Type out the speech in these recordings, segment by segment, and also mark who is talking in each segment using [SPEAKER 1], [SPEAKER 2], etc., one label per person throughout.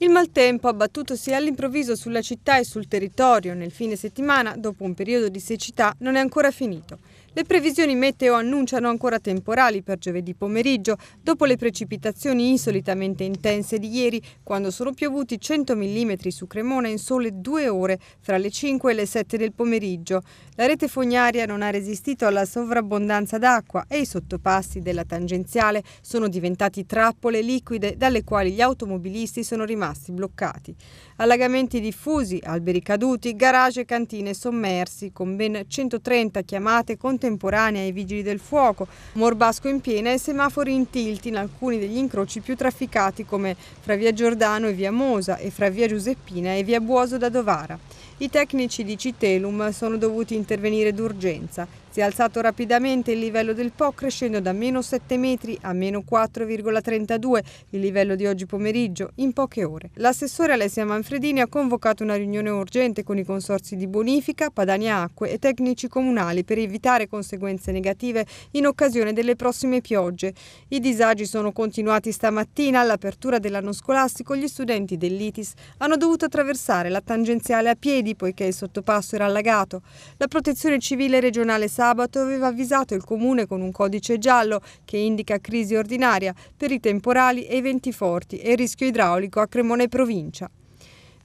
[SPEAKER 1] Il maltempo abbattutosi all'improvviso sulla città e sul territorio nel fine settimana, dopo un periodo di siccità, non è ancora finito. Le previsioni meteo annunciano ancora temporali per giovedì pomeriggio, dopo le precipitazioni insolitamente intense di ieri, quando sono piovuti 100 mm su Cremona in sole due ore, fra le 5 e le 7 del pomeriggio. La rete fognaria non ha resistito alla sovrabbondanza d'acqua e i sottopassi della tangenziale sono diventati trappole liquide dalle quali gli automobilisti sono rimasti bloccati. Allagamenti diffusi, alberi caduti, garage e cantine sommersi, con ben 130 chiamate contenute temporanea ai vigili del fuoco, Morbasco in piena e semafori in tilt in alcuni degli incroci più trafficati come fra via Giordano e via Mosa e fra via Giuseppina e via Buoso da Dovara. I tecnici di Citelum sono dovuti intervenire d'urgenza. Si è alzato rapidamente il livello del Po crescendo da meno 7 metri a meno 4,32, il livello di oggi pomeriggio, in poche ore. L'assessore Alessia Manfredini ha convocato una riunione urgente con i consorsi di bonifica, Padania Acque e tecnici comunali per evitare conseguenze negative in occasione delle prossime piogge. I disagi sono continuati stamattina. All'apertura dell'anno scolastico gli studenti dell'ITIS hanno dovuto attraversare la tangenziale a piedi piedi poiché il sottopasso era allagato. La protezione civile regionale sabato aveva avvisato il comune con un codice giallo che indica crisi ordinaria per i temporali e i venti forti e rischio idraulico a Cremone provincia.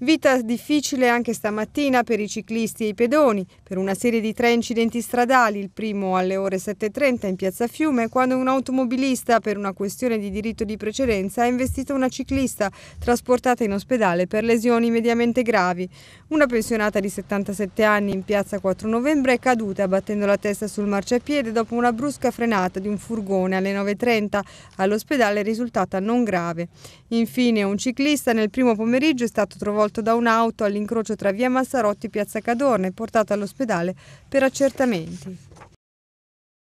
[SPEAKER 1] Vita difficile anche stamattina per i ciclisti e i pedoni, per una serie di tre incidenti stradali, il primo alle ore 7.30 in piazza Fiume, quando un automobilista per una questione di diritto di precedenza ha investito una ciclista trasportata in ospedale per lesioni mediamente gravi. Una pensionata di 77 anni in piazza 4 novembre è caduta battendo la testa sul marciapiede dopo una brusca frenata di un furgone alle 9.30, all'ospedale risultata non grave. Infine un ciclista nel primo pomeriggio è stato trovato travolto da un'auto all'incrocio tra via Massarotti e piazza Cadorna e portato all'ospedale per accertamenti.